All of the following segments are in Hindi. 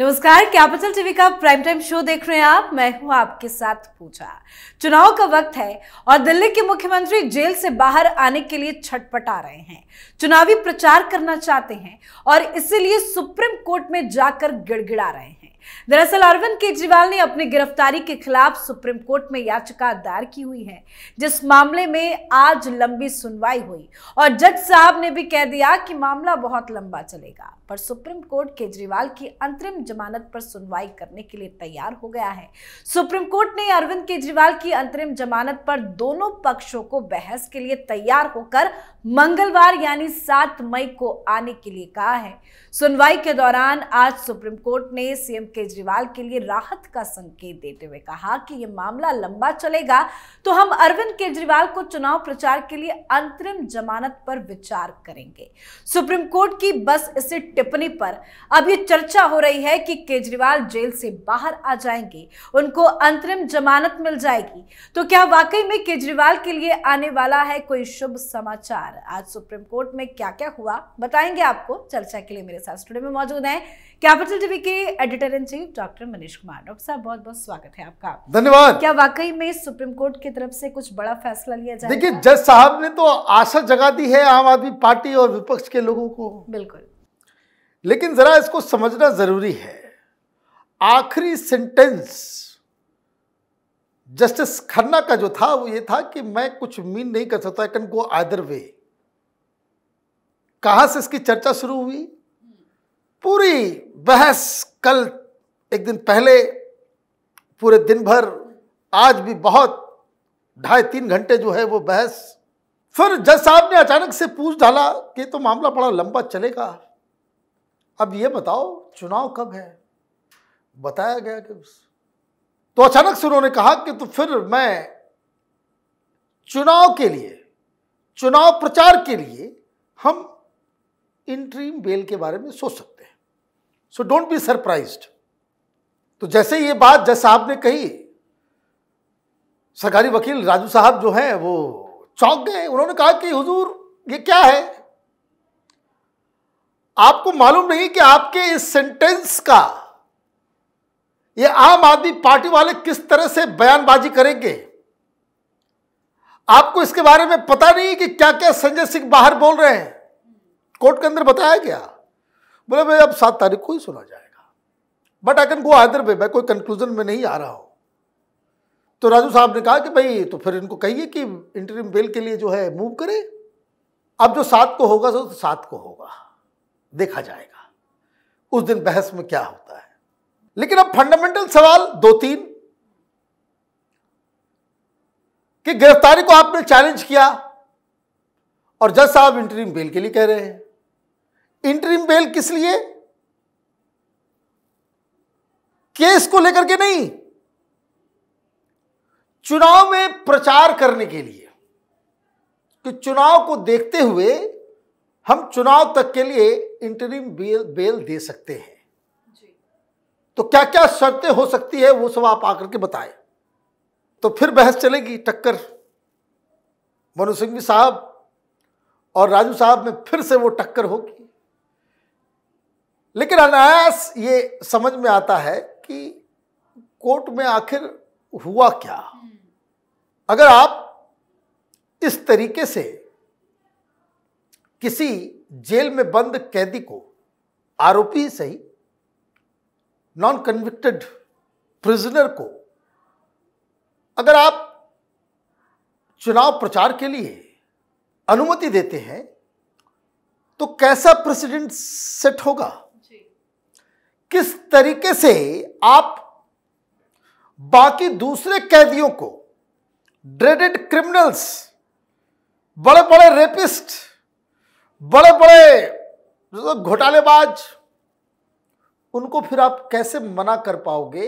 नमस्कार कैपिटल टीवी का प्राइम टाइम शो देख रहे हैं आप मैं हूं आपके साथ पूजा चुनाव का वक्त है और दिल्ली के मुख्यमंत्री जेल से बाहर आने के लिए छटपट आ रहे हैं चुनावी प्रचार करना चाहते हैं और इसीलिए सुप्रीम कोर्ट में जाकर गिड़गिड़ा रहे हैं दरअसल अरविंद केजरीवाल ने अपनी गिरफ्तारी के खिलाफ सुप्रीम कोर्ट में याचिका दायर की हुई है जिस मामले में आज लंबी सुनवाई हुई और जज साहब ने भी कह दिया कि मामला बहुत लंबा चलेगा पर सुप्रीम कोर्ट केजरीवाल की अंतरिम जमानत पर सुनवाई करने के लिए तैयार हो गया है सुप्रीम कोर्ट ने अरविंद केजरीवाल की अंतरिम जमानत पर दोनों पक्षों को बहस के लिए तैयार होकर मंगलवार यानी सात मई को आने के लिए कहा है सुनवाई के दौरान आज सुप्रीम कोर्ट ने सीएम अरविंद केजरीवाल के लिए राहत का संकेत देते हुए कहा कि यह मामला लंबा चलेगा तो हम अरविंद केजरीवाल को चुनाव प्रचार के लिए अंतरिम जमानत पर विचार करेंगे सुप्रीम कोर्ट की बस इस टिप्पणी पर अब ये चर्चा हो रही है कि केजरीवाल जेल से बाहर आ जाएंगे उनको अंतरिम जमानत मिल जाएगी तो क्या वाकई में केजरीवाल के लिए आने वाला है कोई शुभ समाचार आज सुप्रीम कोर्ट में क्या क्या हुआ बताएंगे आपको चर्चा के लिए मेरे साथ स्टूडियो में मौजूद हैं कैपिटल टीवी के editor in chief doctor Manish Kumar doctor साहब बहुत बहुत स्वागत है आपका धन्यवाद क्या वाकई में सुप्रीम कोर्ट की तरफ से कुछ बड़ा फैसला लिया जाए देखिए जज साहब ने तो आशा जगा दी है आम आदमी पार्टी और विपक्ष के लोगों को बिल्कुल लेकिन जरा इसको समझना जरूरी है आखिरी सेंटेंस जस्टिस खन्ना का जो था वो ये था कि मैं कुछ मीन नहीं कर सकता कैन गो आदर वे कहां से इसकी चर्चा शुरू हुई पूरी बहस कल एक दिन पहले पूरे दिन भर आज भी बहुत ढाई तीन घंटे जो है वो बहस फिर जज साहब ने अचानक से पूछ डाला कि तो मामला बड़ा लंबा चलेगा अब ये बताओ चुनाव कब है बताया गया कि तो अचानक से उन्होंने कहा कि तो फिर मैं चुनाव के लिए चुनाव प्रचार के लिए हम इंट्रीम बेल के बारे में सोच सकते हैं सो डोंट बी सरप्राइज्ड तो जैसे ये बात जज साहब ने कही सरकारी वकील राजू साहब जो हैं वो चौंक गए उन्होंने कहा कि हुजूर ये क्या है आपको मालूम नहीं कि आपके इस सेंटेंस का ये आम आदमी पार्टी वाले किस तरह से बयानबाजी करेंगे आपको इसके बारे में पता नहीं कि क्या क्या संजय सिंह बाहर बोल रहे हैं कोर्ट के अंदर बताया गया बोले भाई अब सात तारीख को ही सुना जाएगा बट आई कैन गो आदर वे मैं कोई कंक्लूजन में नहीं आ रहा हूँ तो राजू साहब ने कहा कि भाई तो फिर इनको कहिए कि इंटरिम बेल के लिए जो है मूव करें अब जो सात को होगा सो तो सात को होगा देखा जाएगा उस दिन बहस में क्या होता है लेकिन अब फंडामेंटल सवाल दो तीन कि गिरफ्तारी को आपने चैलेंज किया और जज साहब इंटरिम बेल के लिए कह रहे हैं इंटरिम बेल किस लिए केस को लेकर के नहीं चुनाव में प्रचार करने के लिए कि चुनाव को देखते हुए हम चुनाव तक के लिए इंटरिम बेल बेल दे सकते हैं तो क्या क्या शर्तें हो सकती है वो सब आप आकर के बताएं तो फिर बहस चलेगी टक्कर मनु सिंह साहब और राजू साहब में फिर से वो टक्कर होगी लेकिन अनायास ये समझ में आता है कि कोर्ट में आखिर हुआ क्या अगर आप इस तरीके से किसी जेल में बंद कैदी को आरोपी सही नॉन कन्विक्टेड प्रिजनर को अगर आप चुनाव प्रचार के लिए अनुमति देते हैं तो कैसा प्रेसिडेंट सेट होगा किस तरीके से आप बाकी दूसरे कैदियों को ड्रेडेड क्रिमिनल्स बड़े बड़े रेपिस्ट बड़े बड़े घोटालेबाज उनको फिर आप कैसे मना कर पाओगे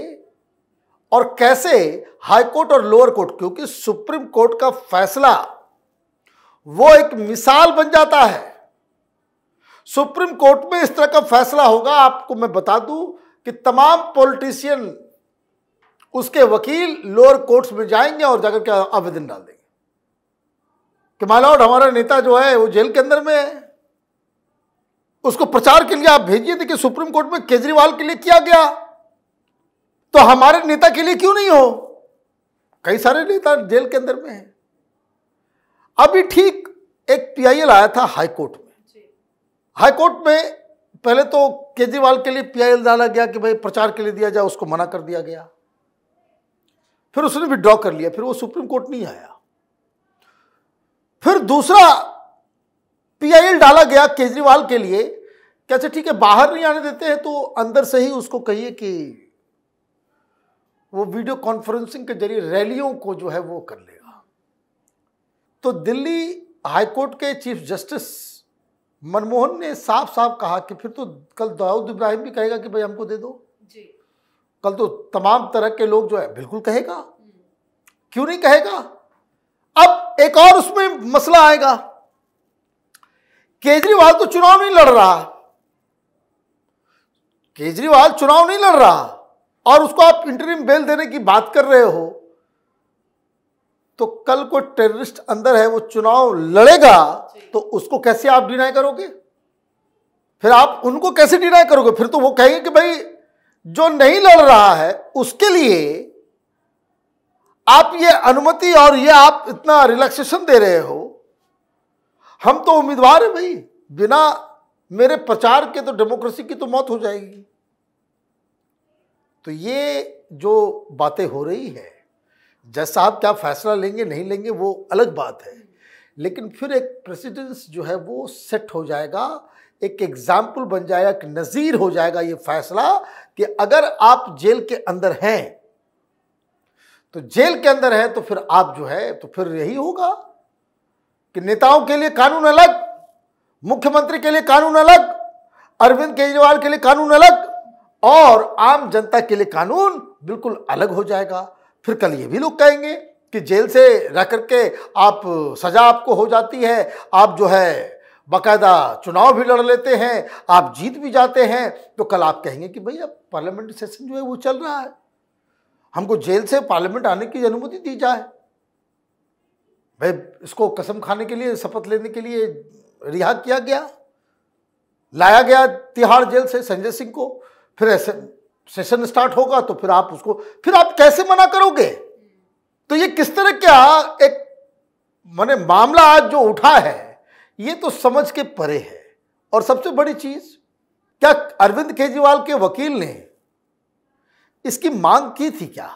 और कैसे हाईकोर्ट और लोअर कोर्ट क्योंकि सुप्रीम कोर्ट का फैसला वो एक मिसाल बन जाता है सुप्रीम कोर्ट में इस तरह का फैसला होगा आपको मैं बता दूं कि तमाम पॉलिटिशियन उसके वकील लोअर कोर्ट्स में जाएंगे और जाकर के आवेदन डाल देंगे कि मालॉड हमारा नेता जो है वो जेल के अंदर में है उसको प्रचार के लिए आप भेजिए देखिए सुप्रीम कोर्ट में केजरीवाल के लिए किया गया तो हमारे नेता के लिए क्यों नहीं हो कई सारे नेता जेल के अंदर में है अभी ठीक एक पीआईएल आया था हाईकोर्ट में हाईकोर्ट में पहले तो केजरीवाल के लिए पी डाला गया कि भाई प्रचार के लिए दिया जाए उसको मना कर दिया गया फिर उसने विड्रॉ कर लिया फिर वो सुप्रीम कोर्ट नहीं आया फिर दूसरा पी डाला गया केजरीवाल के लिए कैसे अच्छा ठीक है बाहर नहीं आने देते हैं तो अंदर से ही उसको कहिए कि वो वीडियो कॉन्फ्रेंसिंग के जरिए रैलियों को जो है वो कर लेगा तो दिल्ली हाईकोर्ट के चीफ जस्टिस मनमोहन ने साफ साफ कहा कि फिर तो कल दाऊद इब्राहिम भी कहेगा कि भाई हमको दे दो जी। कल तो तमाम तरह के लोग जो है बिल्कुल कहेगा क्यों नहीं कहेगा अब एक और उसमें मसला आएगा केजरीवाल तो चुनाव नहीं लड़ रहा केजरीवाल चुनाव नहीं लड़ रहा और उसको आप इंटरिम बेल देने की बात कर रहे हो तो कल को टेररिस्ट अंदर है वो चुनाव लड़ेगा तो उसको कैसे आप डिनाई करोगे फिर आप उनको कैसे डिनाई करोगे फिर तो वो कहेंगे कि भाई जो नहीं लड़ रहा है उसके लिए आप ये अनुमति और ये आप इतना रिलैक्सेशन दे रहे हो हम तो उम्मीदवार हैं भाई बिना मेरे प्रचार के तो डेमोक्रेसी की तो मौत हो जाएगी तो ये जो बातें हो रही है जज साहब क्या फैसला लेंगे नहीं लेंगे वो अलग बात है लेकिन फिर एक प्रेसिडेंस जो है वो सेट हो जाएगा एक एग्जाम्पल बन जाएगा एक नज़ीर हो जाएगा ये फैसला कि अगर आप जेल के अंदर हैं तो जेल के अंदर हैं तो फिर आप जो है तो फिर यही होगा कि नेताओं के लिए कानून अलग मुख्यमंत्री के लिए कानून अलग अरविंद केजरीवाल के लिए कानून अलग और आम जनता के लिए कानून बिल्कुल अलग हो जाएगा फिर कल ये भी लोग कहेंगे कि जेल से रह करके आप सज़ा आपको हो जाती है आप जो है बाकायदा चुनाव भी लड़ लेते हैं आप जीत भी जाते हैं तो कल आप कहेंगे कि भाई अब पार्लियामेंट सेशन जो है वो चल रहा है हमको जेल से पार्लियामेंट आने की अनुमति दी जाए भाई इसको कसम खाने के लिए शपथ लेने के लिए रिहा किया गया लाया गया तिहाड़ जेल से संजय सिंह को फिर ऐसे सेशन स्टार्ट होगा तो फिर आप उसको फिर आप कैसे मना करोगे तो ये किस तरह का एक मैंने मामला आज जो उठा है ये तो समझ के परे है और सबसे बड़ी चीज क्या अरविंद केजरीवाल के वकील ने इसकी मांग की थी क्या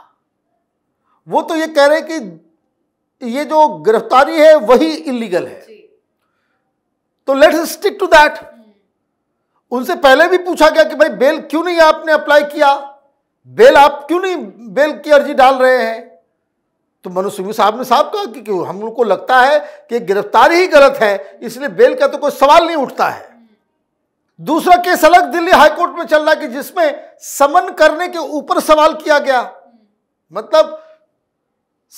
वो तो ये कह रहे कि ये जो गिरफ्तारी है वही इलीगल है तो लेट्स स्टिक टू दैट उनसे पहले भी पूछा गया कि भाई बेल क्यों नहीं आपने अप्लाई किया बेल आप क्यों नहीं बेल की अर्जी डाल रहे हैं तो मनु सिंह साहब ने साफ कहा कि क्यों हम लोग को लगता है कि गिरफ्तारी ही गलत है इसलिए बेल का तो कोई सवाल नहीं उठता है दूसरा केस अलग दिल्ली हाईकोर्ट में चल रहा है कि जिसमें समन करने के ऊपर सवाल किया गया मतलब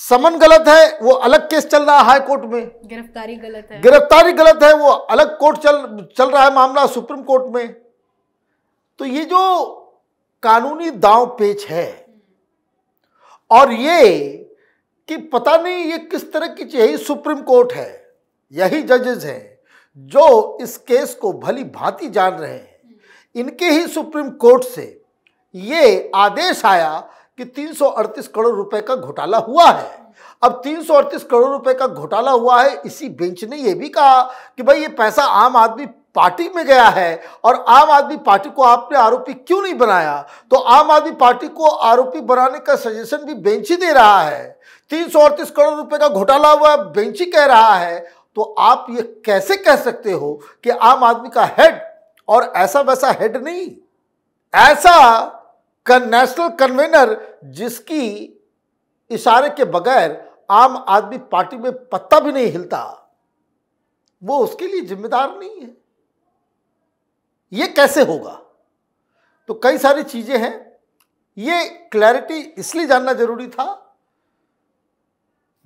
समन गलत है वो अलग केस चल रहा है हाई कोर्ट में गिरफ्तारी गलत है गिरफ्तारी गलत है वो अलग कोर्ट चल चल रहा है मामला सुप्रीम कोर्ट में तो ये जो कानूनी दांव पेच है और ये कि पता नहीं ये किस तरह की यही सुप्रीम कोर्ट है यही जजेज हैं जो इस केस को भली भांति जान रहे हैं इनके ही सुप्रीम कोर्ट से ये आदेश आया कि 338 करोड़ रुपए का घोटाला हुआ है अब 338 करोड़ रुपए का घोटाला हुआ है इसी बेंच ने यह भी कहा कि भाई ये पैसा आम आदमी पार्टी में गया है और आम आदमी पार्टी को आपने आरोपी क्यों नहीं बनाया तो आम आदमी पार्टी को आरोपी बनाने का सजेशन भी बेंच ही दे रहा है तीन सौ अड़तीस करोड़ रुपए का घोटाला हुआ बेंच ही कह रहा है तो आप ये कैसे कह सकते हो कि आम आदमी का हेड और ऐसा वैसा हेड नहीं ऐसा का नेशनल कन्वेनर जिसकी इशारे के बगैर आम आदमी पार्टी में पत्ता भी नहीं हिलता वो उसके लिए जिम्मेदार नहीं है ये कैसे होगा तो कई सारी चीजें हैं ये क्लैरिटी इसलिए जानना जरूरी था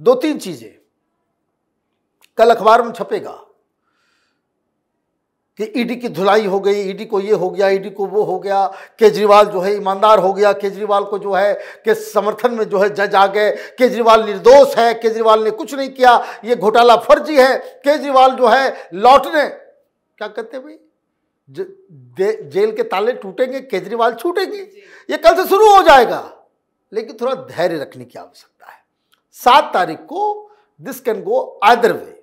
दो तीन चीजें कल अखबार में छपेगा कि ईडी की धुलाई हो गई ईडी को ये हो गया ईडी को वो हो गया केजरीवाल जो है ईमानदार हो गया केजरीवाल को जो है के समर्थन में जो है जज आ गए केजरीवाल निर्दोष है केजरीवाल ने कुछ नहीं किया ये घोटाला फर्जी है केजरीवाल जो है लौटने क्या कहते भाई जेल के ताले टूटेंगे केजरीवाल छूटेंगे ये कल से शुरू हो जाएगा लेकिन थोड़ा धैर्य रखने की आवश्यकता है सात तारीख को दिस कैन गो आदर वे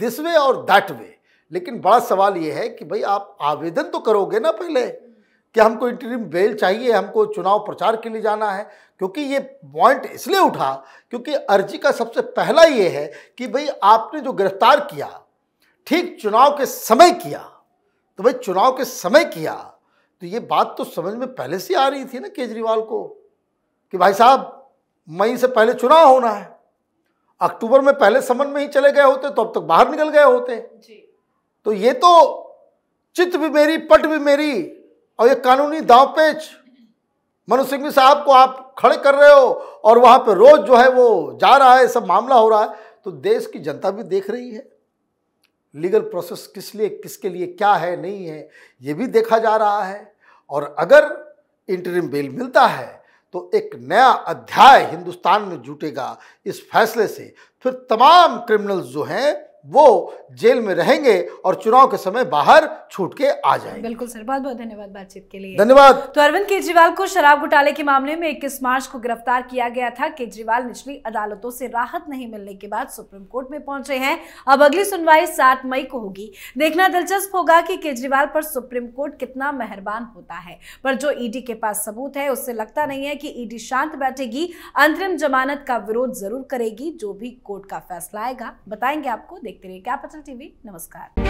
दिस वे और दैट वे लेकिन बड़ा सवाल ये है कि भाई आप आवेदन तो करोगे ना पहले कि हमको इंटरिम बेल चाहिए हमको चुनाव प्रचार के लिए जाना है क्योंकि ये पॉइंट इसलिए उठा क्योंकि अर्जी का सबसे पहला ये है कि भाई आपने जो गिरफ्तार किया ठीक चुनाव के समय किया तो भाई चुनाव के समय किया तो ये बात तो समझ में पहले से आ रही थी ना केजरीवाल को कि भाई साहब मई से पहले चुनाव होना है अक्टूबर में पहले समन में ही चले गए होते तो अब तक बाहर निकल गए होते जी। तो ये तो चित भी मेरी पट भी मेरी और ये कानूनी दाव पेच मनु सिंह साहब को आप खड़े कर रहे हो और वहाँ पे रोज जो है वो जा रहा है सब मामला हो रहा है तो देश की जनता भी देख रही है लीगल प्रोसेस किस लिए किसके लिए क्या है नहीं है ये भी देखा जा रहा है और अगर इंटरिम बेल मिलता है तो एक नया अध्याय हिंदुस्तान में जुटेगा इस फैसले से फिर तमाम क्रिमिनल्स जो हैं वो जेल में रहेंगे और चुनाव के समय बाहर छूट के आ जाएंगे बिल्कुल सर बहुत बहुत धन्यवाद बातचीत के लिए धन्यवाद तो अरविंद केजरीवाल को शराब घोटाले के मामले में इक्कीस मार्च को गिरफ्तार किया गया था केजरीवाल निचली अदालतों से राहत नहीं मिलने के बाद सुप्रीम कोर्ट में पहुंचे हैं अब अगली सुनवाई सात मई को होगी देखना दिलचस्प होगा की केजरीवाल पर सुप्रीम कोर्ट कितना मेहरबान होता है पर जो ईडी के पास सबूत है उससे लगता नहीं है की ईडी शांत बैठेगी अंतरिम जमानत का विरोध जरूर करेगी जो भी कोर्ट का फैसला आएगा बताएंगे आपको देख देखते रहिए कैपिटल टीवी नमस्कार